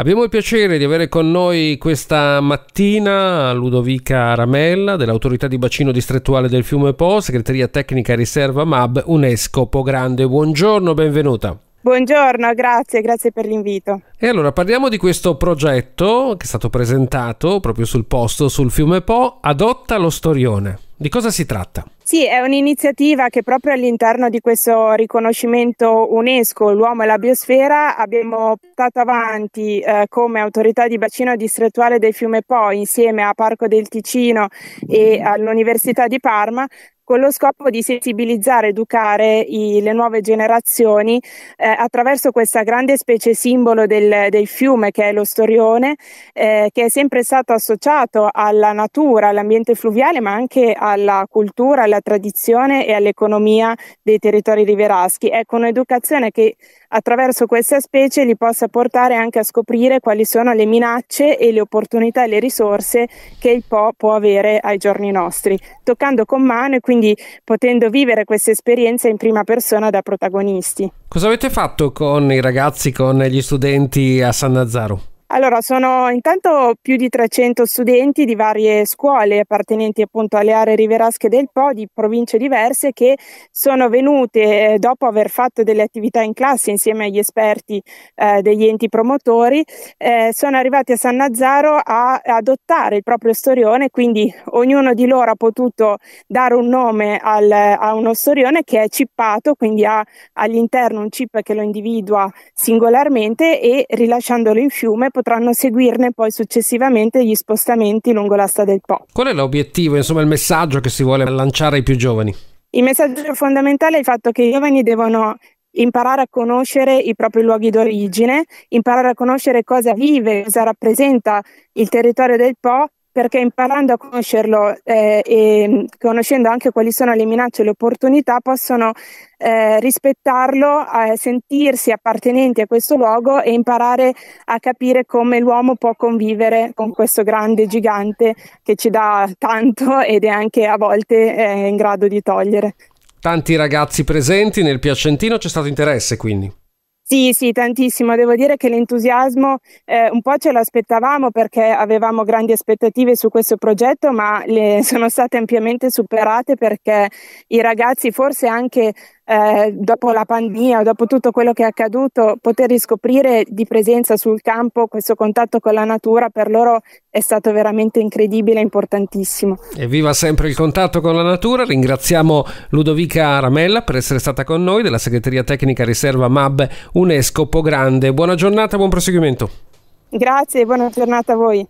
Abbiamo il piacere di avere con noi questa mattina Ludovica Ramella dell'autorità di bacino distrettuale del fiume Po, segreteria tecnica riserva MAB UNESCO Po Grande. Buongiorno, benvenuta. Buongiorno, grazie, grazie per l'invito. E allora parliamo di questo progetto che è stato presentato proprio sul posto, sul fiume Po, Adotta lo Storione. Di cosa si tratta? Sì, è un'iniziativa che proprio all'interno di questo riconoscimento UNESCO, l'uomo e la biosfera, abbiamo portato avanti eh, come autorità di bacino distrettuale del fiume Po insieme a Parco del Ticino e all'Università di Parma con lo scopo di sensibilizzare, educare i, le nuove generazioni eh, attraverso questa grande specie simbolo del, del fiume che è lo storione, eh, che è sempre stato associato alla natura, all'ambiente fluviale, ma anche alla cultura, alla tradizione e all'economia dei territori riveraschi. Ecco, un'educazione che attraverso questa specie li possa portare anche a scoprire quali sono le minacce e le opportunità e le risorse che il Po può avere ai giorni nostri, toccando con mano e quindi quindi potendo vivere questa esperienza in prima persona da protagonisti. Cosa avete fatto con i ragazzi, con gli studenti a San Nazaro? Allora, sono intanto più di 300 studenti di varie scuole appartenenti appunto alle aree riverasche del Po, di province diverse, che sono venute eh, dopo aver fatto delle attività in classe insieme agli esperti eh, degli enti promotori, eh, sono arrivati a San Nazaro a, a adottare il proprio storione, quindi ognuno di loro ha potuto dare un nome al, a uno storione che è cippato, quindi ha all'interno un chip che lo individua singolarmente e rilasciandolo in fiume potranno seguirne poi successivamente gli spostamenti lungo l'asta del Po. Qual è l'obiettivo, insomma il messaggio che si vuole lanciare ai più giovani? Il messaggio fondamentale è il fatto che i giovani devono imparare a conoscere i propri luoghi d'origine, imparare a conoscere cosa vive, cosa rappresenta il territorio del Po perché imparando a conoscerlo eh, e mm, conoscendo anche quali sono le minacce e le opportunità possono eh, rispettarlo, eh, sentirsi appartenenti a questo luogo e imparare a capire come l'uomo può convivere con questo grande gigante che ci dà tanto ed è anche a volte eh, in grado di togliere. Tanti ragazzi presenti nel Piacentino, c'è stato interesse quindi? Sì, sì, tantissimo. Devo dire che l'entusiasmo eh, un po' ce l'aspettavamo perché avevamo grandi aspettative su questo progetto, ma le sono state ampiamente superate perché i ragazzi, forse anche eh, dopo la pandemia, dopo tutto quello che è accaduto, poter riscoprire di presenza sul campo questo contatto con la natura per loro è stato veramente incredibile e importantissimo. Evviva sempre il contatto con la natura, ringraziamo Ludovica Ramella per essere stata con noi della segreteria tecnica riserva MAB UNESCO Po Grande. Buona giornata, buon proseguimento. Grazie, buona giornata a voi.